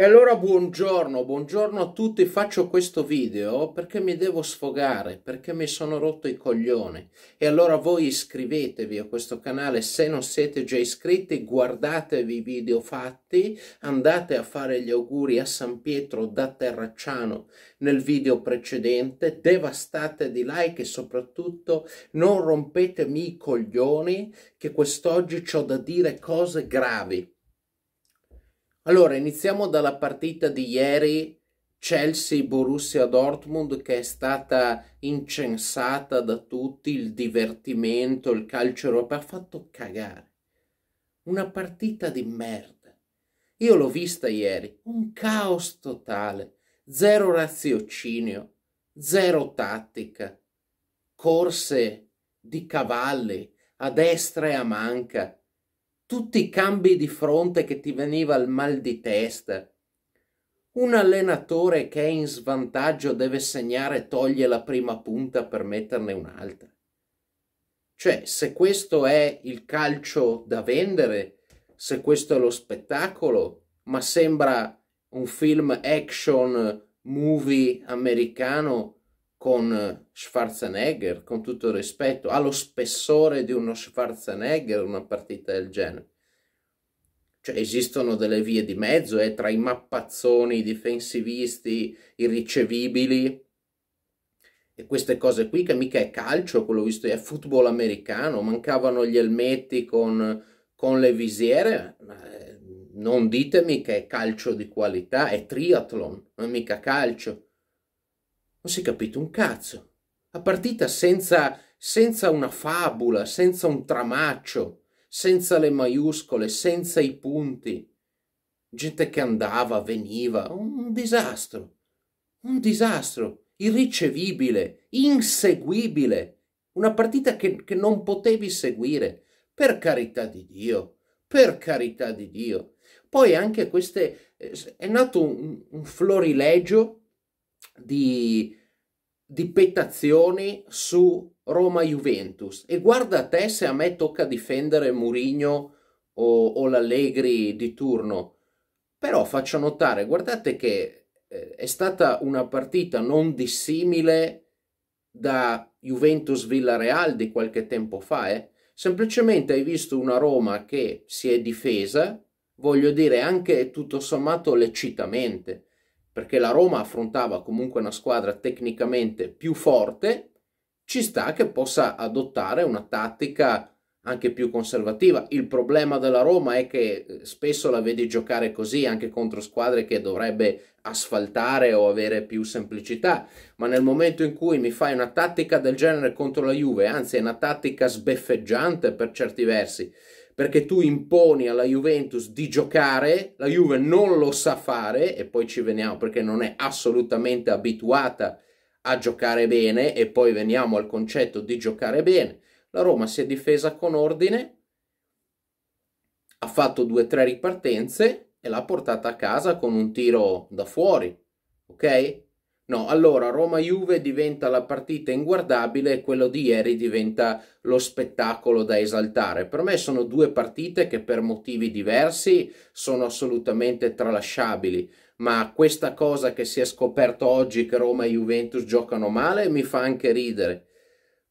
E allora buongiorno, buongiorno a tutti, faccio questo video perché mi devo sfogare, perché mi sono rotto i coglioni. E allora voi iscrivetevi a questo canale se non siete già iscritti, guardatevi i video fatti, andate a fare gli auguri a San Pietro da Terracciano nel video precedente, devastate di like e soprattutto non rompetemi i coglioni che quest'oggi ho da dire cose gravi allora, iniziamo dalla partita di ieri Chelsea-Borussia Dortmund che è stata incensata da tutti, il divertimento, il calcio europeo, ha fatto cagare. Una partita di merda. Io l'ho vista ieri, un caos totale, zero raziocinio, zero tattica, corse di cavalli a destra e a manca, tutti i cambi di fronte che ti veniva il mal di testa. Un allenatore che è in svantaggio deve segnare toglie la prima punta per metterne un'altra. Cioè, se questo è il calcio da vendere, se questo è lo spettacolo, ma sembra un film action movie americano con Schwarzenegger, con tutto il rispetto, ha lo spessore di uno Schwarzenegger una partita del genere. Cioè esistono delle vie di mezzo e eh, tra i mappazzoni, i difensivisti, i ricevibili e queste cose qui che mica è calcio, quello visto è football americano, mancavano gli elmetti con, con le visiere, eh, non ditemi che è calcio di qualità, è triathlon, non è mica calcio non si è capito un cazzo. La partita senza, senza una fabula, senza un tramaccio, senza le maiuscole, senza i punti. Gente che andava, veniva, un disastro. Un disastro irricevibile, inseguibile. Una partita che, che non potevi seguire. Per carità di Dio, per carità di Dio. Poi anche queste... Eh, è nato un, un florilegio di, di pettazioni su Roma-Juventus e guarda a te se a me tocca difendere Murigno o, o l'Allegri di turno però faccio notare guardate che eh, è stata una partita non dissimile da Juventus-Villareal di qualche tempo fa eh? semplicemente hai visto una Roma che si è difesa voglio dire anche tutto sommato lecitamente perché la Roma affrontava comunque una squadra tecnicamente più forte, ci sta che possa adottare una tattica anche più conservativa. Il problema della Roma è che eh, spesso la vedi giocare così anche contro squadre che dovrebbe asfaltare o avere più semplicità, ma nel momento in cui mi fai una tattica del genere contro la Juve, anzi è una tattica sbeffeggiante per certi versi, perché tu imponi alla Juventus di giocare, la Juve non lo sa fare e poi ci veniamo perché non è assolutamente abituata a giocare bene e poi veniamo al concetto di giocare bene. La Roma si è difesa con ordine, ha fatto due o tre ripartenze e l'ha portata a casa con un tiro da fuori, ok? No, allora Roma-Juve diventa la partita inguardabile e quello di ieri diventa lo spettacolo da esaltare. Per me sono due partite che per motivi diversi sono assolutamente tralasciabili, ma questa cosa che si è scoperto oggi che Roma e Juventus giocano male mi fa anche ridere.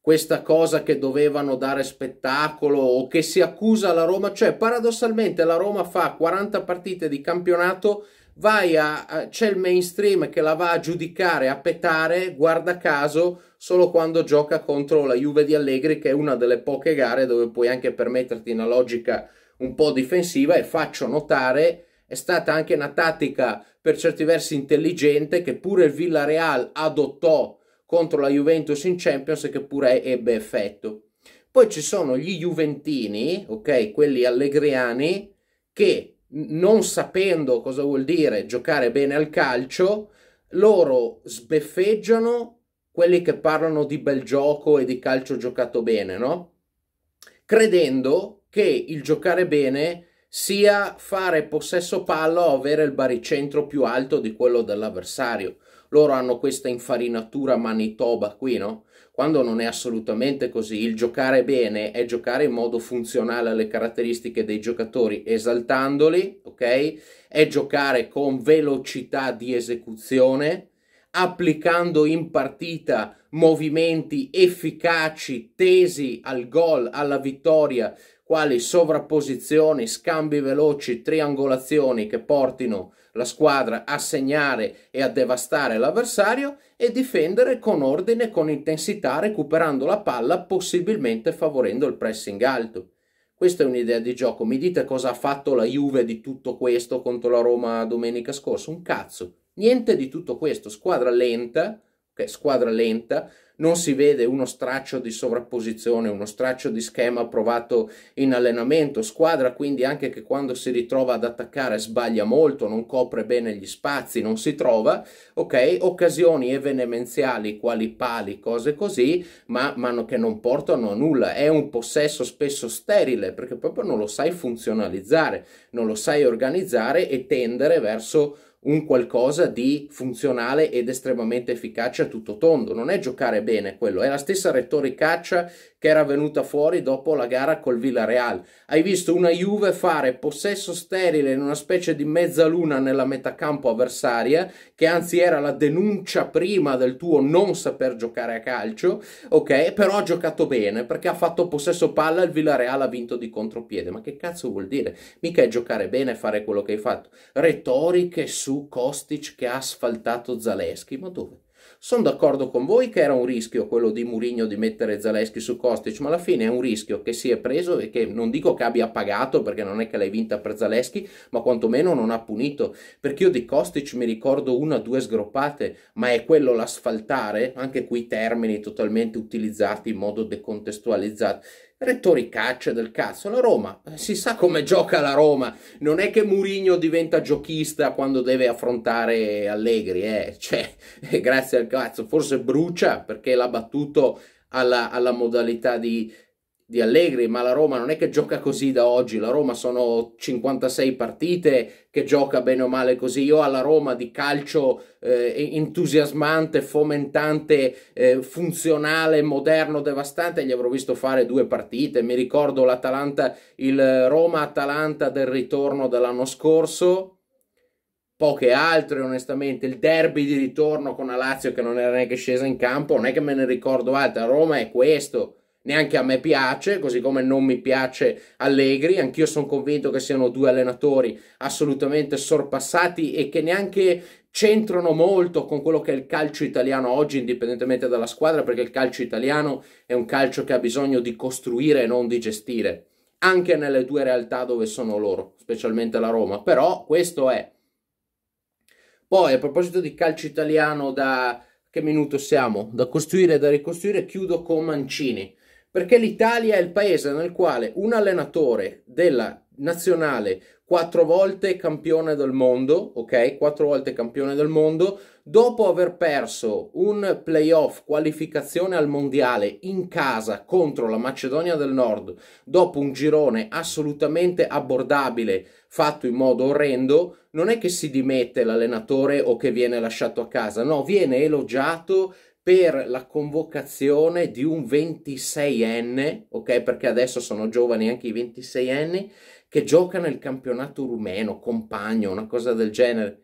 Questa cosa che dovevano dare spettacolo o che si accusa la Roma, cioè paradossalmente la Roma fa 40 partite di campionato vai a, c'è il mainstream che la va a giudicare, a petare, guarda caso, solo quando gioca contro la Juve di Allegri, che è una delle poche gare dove puoi anche permetterti una logica un po' difensiva e faccio notare è stata anche una tattica per certi versi intelligente che pure il Villarreal adottò contro la Juventus in Champions e che pure ebbe effetto. Poi ci sono gli Juventini, ok, quelli allegriani, che non sapendo cosa vuol dire giocare bene al calcio, loro sbeffeggiano quelli che parlano di bel gioco e di calcio giocato bene, no? Credendo che il giocare bene sia fare possesso palla o avere il baricentro più alto di quello dell'avversario loro hanno questa infarinatura Manitoba qui, no? Quando non è assolutamente così, il giocare bene è giocare in modo funzionale alle caratteristiche dei giocatori, esaltandoli, ok? È giocare con velocità di esecuzione, applicando in partita movimenti efficaci, tesi al gol, alla vittoria, quali sovrapposizioni, scambi veloci, triangolazioni che portino la squadra a segnare e a devastare l'avversario e difendere con ordine e con intensità recuperando la palla possibilmente favorendo il pressing alto. Questa è un'idea di gioco. Mi dite cosa ha fatto la Juve di tutto questo contro la Roma domenica scorsa? Un cazzo. Niente di tutto questo. Squadra lenta, okay, squadra lenta, non si vede uno straccio di sovrapposizione, uno straccio di schema provato in allenamento, squadra quindi anche che quando si ritrova ad attaccare sbaglia molto, non copre bene gli spazi, non si trova, ok? Occasioni evenemenziali quali pali, cose così, ma, ma che non portano a nulla, è un possesso spesso sterile perché proprio non lo sai funzionalizzare, non lo sai organizzare e tendere verso un qualcosa di funzionale ed estremamente efficace a tutto tondo. Non è giocare bene quello, è la stessa retoricaccia che era venuta fuori dopo la gara col Villarreal. Hai visto una Juve fare possesso sterile in una specie di mezzaluna nella metà campo avversaria, che anzi era la denuncia prima del tuo non saper giocare a calcio, ok? Però ha giocato bene perché ha fatto possesso palla e il Villarreal ha vinto di contropiede. Ma che cazzo vuol dire? Mica è giocare bene e fare quello che hai fatto. Retoriche su Kostic che ha asfaltato Zaleschi, ma dove? Sono d'accordo con voi che era un rischio quello di Murigno di mettere Zaleschi su Kostic, ma alla fine è un rischio che si è preso e che non dico che abbia pagato perché non è che l'hai vinta per Zaleschi, ma quantomeno non ha punito. Perché io di Kostic mi ricordo una o due sgroppate, ma è quello l'asfaltare, anche qui termini totalmente utilizzati in modo decontestualizzato Rettori caccia del cazzo. La Roma, eh, si sa come gioca la Roma, non è che Murigno diventa giochista quando deve affrontare Allegri, eh. cioè, grazie al cazzo, forse brucia perché l'ha battuto alla, alla modalità di di Allegri, ma la Roma non è che gioca così da oggi, la Roma sono 56 partite che gioca bene o male così, io alla Roma di calcio eh, entusiasmante, fomentante, eh, funzionale, moderno, devastante, gli avrò visto fare due partite, mi ricordo l'Atalanta, il Roma-Atalanta del ritorno dell'anno scorso, poche altre onestamente, il derby di ritorno con la Lazio che non era neanche scesa in campo, non è che me ne ricordo altre, la Roma è questo, neanche a me piace, così come non mi piace Allegri, anch'io sono convinto che siano due allenatori assolutamente sorpassati e che neanche c'entrano molto con quello che è il calcio italiano oggi, indipendentemente dalla squadra, perché il calcio italiano è un calcio che ha bisogno di costruire e non di gestire, anche nelle due realtà dove sono loro, specialmente la Roma, però questo è. Poi a proposito di calcio italiano da che minuto siamo? Da costruire e da ricostruire, chiudo con Mancini perché l'Italia è il paese nel quale un allenatore della nazionale quattro volte campione del mondo, ok? Quattro volte campione del mondo, dopo aver perso un playoff qualificazione al mondiale in casa contro la Macedonia del Nord, dopo un girone assolutamente abbordabile fatto in modo orrendo, non è che si dimette l'allenatore o che viene lasciato a casa, no, viene elogiato per la convocazione di un 26enne, ok? Perché adesso sono giovani anche i 26enni, che gioca nel campionato rumeno, compagno, una cosa del genere.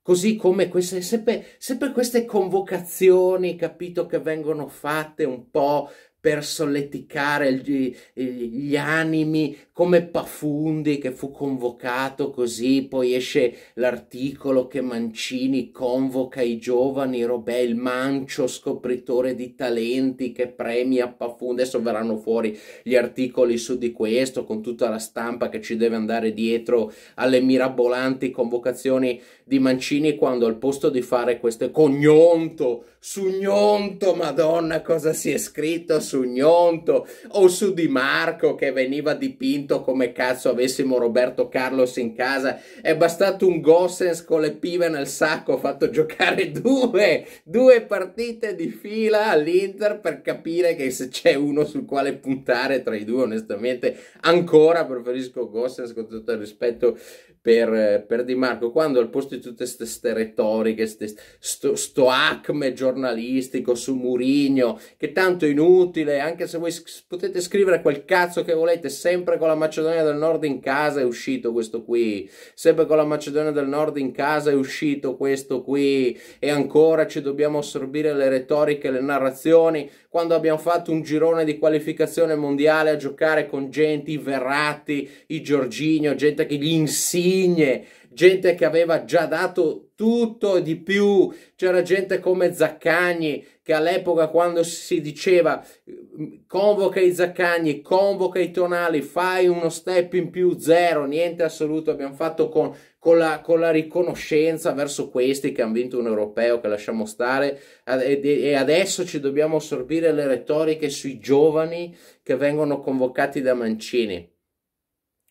Così come queste, sempre, sempre queste convocazioni, capito, che vengono fatte un po' per solleticare gli, gli animi, come Pafundi che fu convocato così, poi esce l'articolo che Mancini convoca i giovani, Robè il mancio scopritore di talenti che premia Pafundi, adesso verranno fuori gli articoli su di questo con tutta la stampa che ci deve andare dietro alle mirabolanti convocazioni di Mancini quando al posto di fare queste cognonto, sugnonto, madonna cosa si è scritto su su Gnonto o su Di Marco che veniva dipinto come cazzo avessimo Roberto Carlos in casa. È bastato un Gossens con le pive nel sacco, fatto giocare due, due partite di fila all'Inter per capire che se c'è uno sul quale puntare tra i due, onestamente, ancora preferisco Gossens con tutto il rispetto per, per Di Marco. Quando al posto di tutte queste retoriche, ste, sto, acme giornalistico su Murigno, che tanto è inutile utile, anche se voi potete scrivere quel cazzo che volete, sempre con la Macedonia del Nord in casa è uscito questo qui, sempre con la Macedonia del Nord in casa è uscito questo qui e ancora ci dobbiamo assorbire le retoriche, le narrazioni, quando abbiamo fatto un girone di qualificazione mondiale a giocare con gente, i Verratti, i Giorginio, gente che gli insigne, gente che aveva già dato tutto e di più, c'era gente come Zaccagni, che all'epoca quando si diceva mm, convoca i Zaccagni, convoca i Tonali, fai uno step in più, zero, niente assoluto, abbiamo fatto con, con, la, con la riconoscenza verso questi che hanno vinto un europeo, che lasciamo stare, e adesso ci dobbiamo assorbire le retoriche sui giovani che vengono convocati da Mancini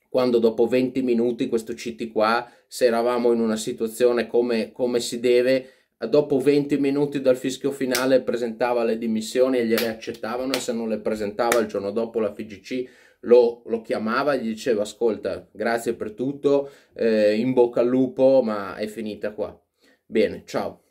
quando dopo 20 minuti questo CT qua, se eravamo in una situazione come, come si deve, dopo 20 minuti dal fischio finale presentava le dimissioni e gliele accettavano e se non le presentava il giorno dopo la FGC lo, lo chiamava e gli diceva ascolta grazie per tutto, eh, in bocca al lupo ma è finita qua. Bene, ciao.